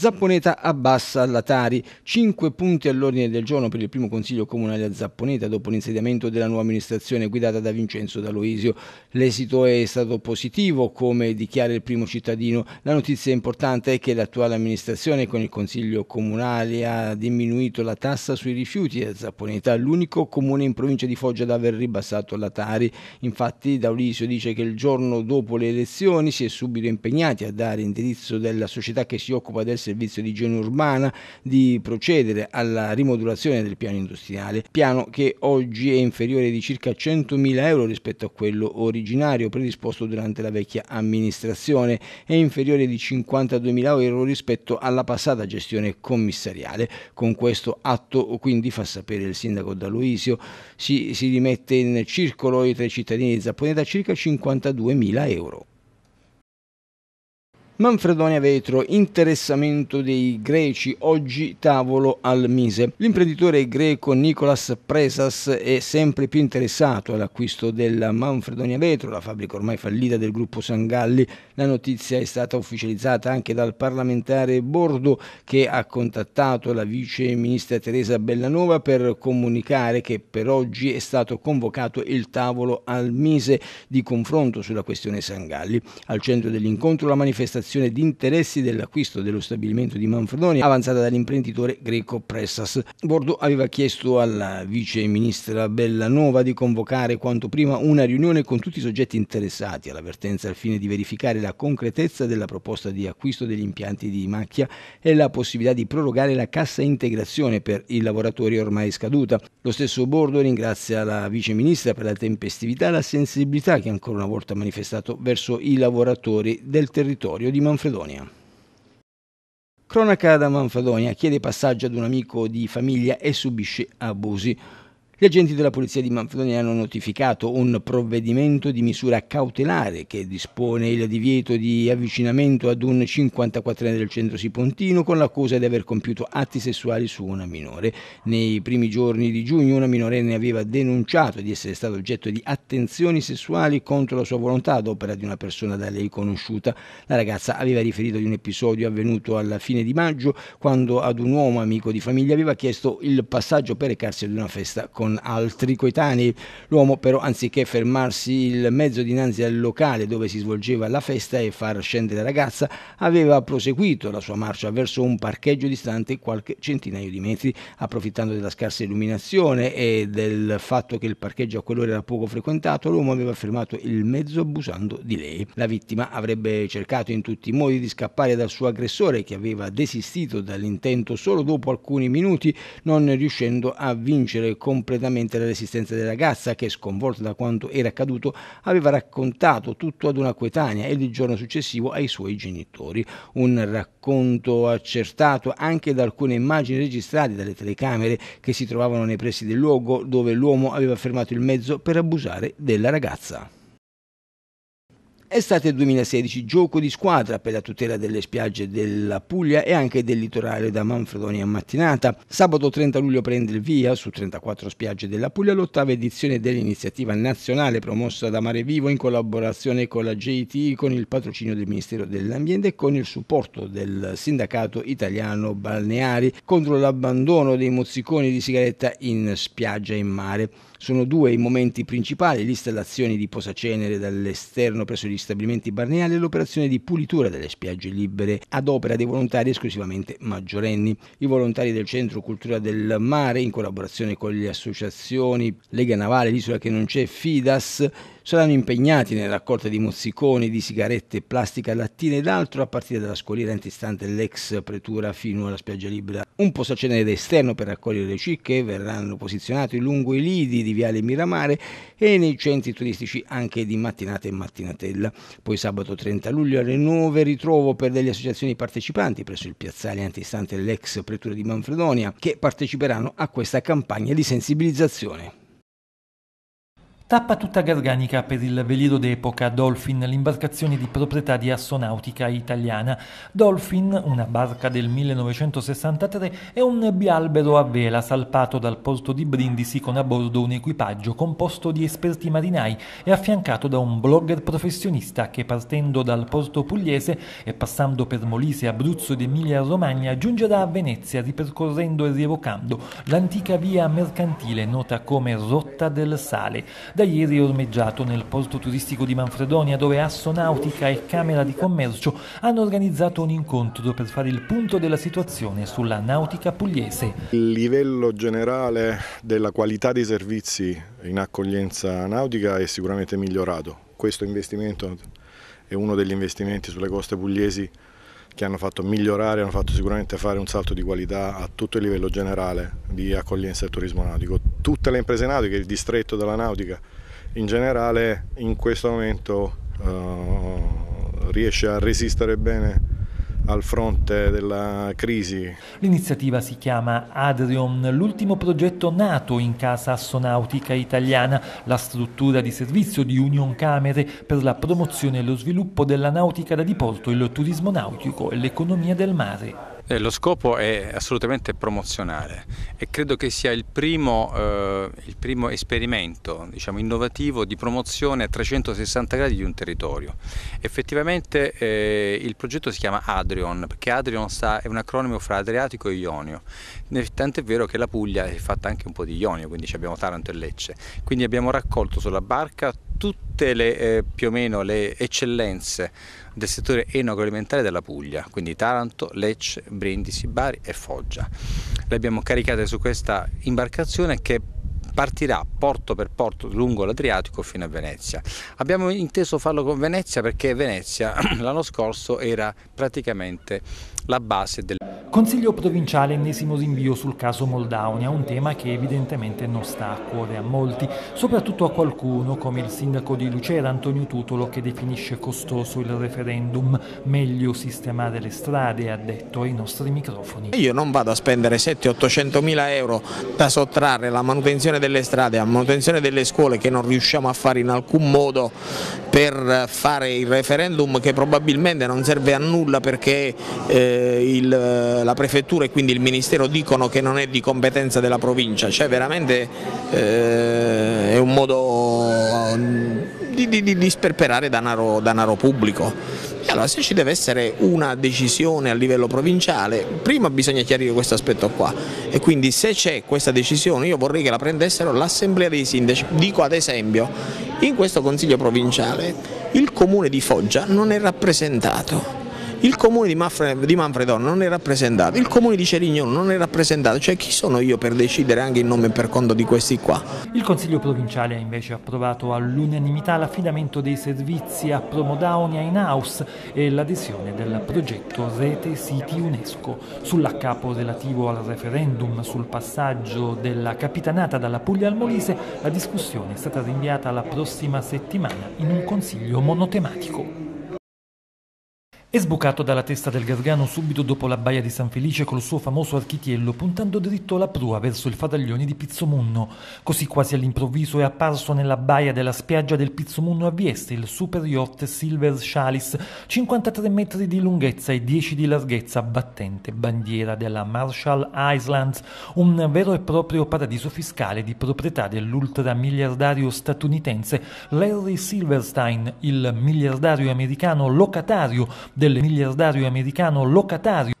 Zapponeta abbassa l'Atari. 5 punti all'ordine del giorno per il primo consiglio comunale a Zapponeta dopo l'insediamento della nuova amministrazione guidata da Vincenzo D'Aloisio. L'esito è stato positivo, come dichiara il primo cittadino. La notizia importante è che l'attuale amministrazione con il consiglio comunale ha diminuito la tassa sui rifiuti a Zapponeta, l'unico comune in provincia di Foggia ad aver ribassato l'Atari. Infatti D'Aulisio dice che il giorno dopo le elezioni si è subito impegnati a dare indirizzo della società che si occupa del servizio servizio di igiene urbana di procedere alla rimodulazione del piano industriale, piano che oggi è inferiore di circa 100.000 euro rispetto a quello originario predisposto durante la vecchia amministrazione e inferiore di 52.000 euro rispetto alla passata gestione commissariale. Con questo atto quindi fa sapere il sindaco D'Aloisio si, si rimette in circolo i tre cittadini di Zapponeta circa 52.000 euro. Manfredonia Vetro, interessamento dei greci, oggi tavolo al Mise. L'imprenditore greco Nicolas Presas è sempre più interessato all'acquisto della Manfredonia Vetro, la fabbrica ormai fallita del gruppo Sangalli la notizia è stata ufficializzata anche dal parlamentare Bordo che ha contattato la vice ministra Teresa Bellanova per comunicare che per oggi è stato convocato il tavolo al Mise di confronto sulla questione Sangalli. Al centro dell'incontro la manifestazione di interessi dell'acquisto dello stabilimento di Manfredoni avanzata dall'imprenditore greco Pressas. Bordo aveva chiesto alla vice ministra Bellanova di convocare quanto prima una riunione con tutti i soggetti interessati all'avvertenza al fine di verificare la la concretezza della proposta di acquisto degli impianti di macchia e la possibilità di prorogare la cassa integrazione per i lavoratori ormai scaduta. Lo stesso Bordo ringrazia la Vice Ministra per la tempestività e la sensibilità che ancora una volta ha manifestato verso i lavoratori del territorio di Manfredonia. Cronaca da Manfredonia chiede passaggio ad un amico di famiglia e subisce abusi. Gli agenti della polizia di Manfredonia hanno notificato un provvedimento di misura cautelare che dispone il divieto di avvicinamento ad un 54enne del centro Sipontino con l'accusa di aver compiuto atti sessuali su una minore. Nei primi giorni di giugno una minorenne aveva denunciato di essere stata oggetto di attenzioni sessuali contro la sua volontà ad opera di una persona da lei conosciuta. La ragazza aveva riferito di un episodio avvenuto alla fine di maggio quando ad un uomo amico di famiglia aveva chiesto il passaggio per recarsi ad una festa con con altri coetanei. L'uomo però, anziché fermarsi il mezzo dinanzi al locale dove si svolgeva la festa e far scendere la ragazza, aveva proseguito la sua marcia verso un parcheggio distante qualche centinaio di metri, approfittando della scarsa illuminazione e del fatto che il parcheggio a quell'ora era poco frequentato, l'uomo aveva fermato il mezzo abusando di lei. La vittima avrebbe cercato in tutti i modi di scappare dal suo aggressore che aveva desistito dall'intento solo dopo alcuni minuti, non riuscendo a vincere completamente completamente la resistenza della ragazza che, sconvolta da quanto era accaduto, aveva raccontato tutto ad una coetanea e il giorno successivo ai suoi genitori. Un racconto accertato anche da alcune immagini registrate dalle telecamere che si trovavano nei pressi del luogo dove l'uomo aveva fermato il mezzo per abusare della ragazza. Estate 2016, gioco di squadra per la tutela delle spiagge della Puglia e anche del litorale da Manfredoni a Mattinata. Sabato 30 luglio prende il via su 34 spiagge della Puglia l'ottava edizione dell'iniziativa nazionale promossa da Mare Vivo in collaborazione con la JT, con il patrocinio del Ministero dell'Ambiente e con il supporto del sindacato italiano balneari contro l'abbandono dei mozziconi di sigaretta in spiaggia e in mare. Sono due i momenti principali, l'installazione di posacenere dall'esterno presso gli stabilimenti barneali e l'operazione di pulitura delle spiagge libere ad opera dei volontari esclusivamente maggiorenni. I volontari del Centro Cultura del Mare, in collaborazione con le associazioni Lega Navale, l'Isola che non c'è, FIDAS, saranno impegnati nella raccolta di mozziconi, di sigarette, plastica, lattine ed altro a partire dalla scogliera antistante l'ex pretura fino alla spiaggia libera. Un posacenere esterno per raccogliere le cicche verranno posizionati lungo i lidi di di Viale Miramare e nei centri turistici anche di mattinata e mattinatella. Poi sabato 30 luglio alle 9 ritrovo per delle associazioni partecipanti presso il piazzale antistante dell'ex pretura di Manfredonia che parteciperanno a questa campagna di sensibilizzazione. Tappa tutta garganica per il veliero d'epoca Dolphin, l'imbarcazione di proprietà di Assonautica italiana. Dolphin, una barca del 1963, è un bialbero a vela salpato dal porto di Brindisi con a bordo un equipaggio composto di esperti marinai e affiancato da un blogger professionista che partendo dal porto pugliese e passando per Molise, Abruzzo ed Emilia-Romagna giungerà a Venezia ripercorrendo e rievocando l'antica via mercantile nota come Rotta del Sale da ieri ormeggiato nel porto turistico di Manfredonia dove Assonautica e Camera di Commercio hanno organizzato un incontro per fare il punto della situazione sulla nautica pugliese. Il livello generale della qualità dei servizi in accoglienza nautica è sicuramente migliorato. Questo investimento è uno degli investimenti sulle coste pugliesi che hanno fatto migliorare, hanno fatto sicuramente fare un salto di qualità a tutto il livello generale di accoglienza del turismo nautico. Tutte le imprese nautiche, il distretto della nautica in generale in questo momento eh, riesce a resistere bene al fronte della crisi. L'iniziativa si chiama Adrion, l'ultimo progetto nato in casa assonautica italiana, la struttura di servizio di Union Camere per la promozione e lo sviluppo della nautica da diporto, il turismo nautico e l'economia del mare. Eh, lo scopo è assolutamente promozionale e credo che sia il primo, eh, il primo esperimento diciamo, innovativo di promozione a 360 gradi di un territorio. Effettivamente eh, il progetto si chiama Adrion, perché Adrion sta, è un acronimo fra Adriatico e Ionio, tant'è vero che la Puglia è fatta anche un po' di Ionio, quindi abbiamo Taranto e Lecce. Quindi abbiamo raccolto sulla barca tutte le, eh, più o meno le eccellenze del settore enoagroalimentare della Puglia, quindi Taranto, Lecce, Brindisi, Bari e Foggia. Le abbiamo caricate su questa imbarcazione che partirà porto per porto lungo l'Adriatico fino a Venezia. Abbiamo inteso farlo con Venezia perché Venezia l'anno scorso era praticamente la base del Consiglio provinciale ennesimo rinvio sul caso Moldaunia, un tema che evidentemente non sta a cuore a molti, soprattutto a qualcuno come il sindaco di Lucera Antonio Tutolo che definisce costoso il referendum, meglio sistemare le strade, ha detto ai nostri microfoni. Io non vado a spendere 7-800 mila euro da sottrarre alla manutenzione delle strade, alla manutenzione delle scuole che non riusciamo a fare in alcun modo per fare il referendum che probabilmente non serve a nulla perché eh, il eh, la prefettura e quindi il ministero dicono che non è di competenza della provincia, cioè veramente eh, è un modo mm, di, di, di sperperare danaro, danaro pubblico. E allora se ci deve essere una decisione a livello provinciale, prima bisogna chiarire questo aspetto qua e quindi se c'è questa decisione io vorrei che la prendessero l'assemblea dei sindaci. Dico ad esempio, in questo consiglio provinciale il comune di Foggia non è rappresentato il comune di, Manfred, di Manfredono non è rappresentato, il comune di Cerignono non è rappresentato, cioè chi sono io per decidere anche in nome e per conto di questi qua? Il Consiglio Provinciale ha invece approvato all'unanimità l'affidamento dei servizi a Promodaonia in house e l'adesione del progetto Rete Siti UNESCO. Sull'accapo relativo al referendum sul passaggio della capitanata dalla Puglia al Molise, la discussione è stata rinviata la prossima settimana in un consiglio monotematico. È sbucato dalla testa del Gargano subito dopo la baia di San Felice col suo famoso architiello, puntando dritto la prua verso il fadaglione di Pizzomunno. Così quasi all'improvviso è apparso nella baia della spiaggia del Pizzomunno a Vieste il super yacht Silver Chalice, 53 metri di lunghezza e 10 di larghezza, battente bandiera della Marshall Islands, un vero e proprio paradiso fiscale di proprietà dell'ultramiliardario statunitense Larry Silverstein, il miliardario americano locatario del miliardario americano locatario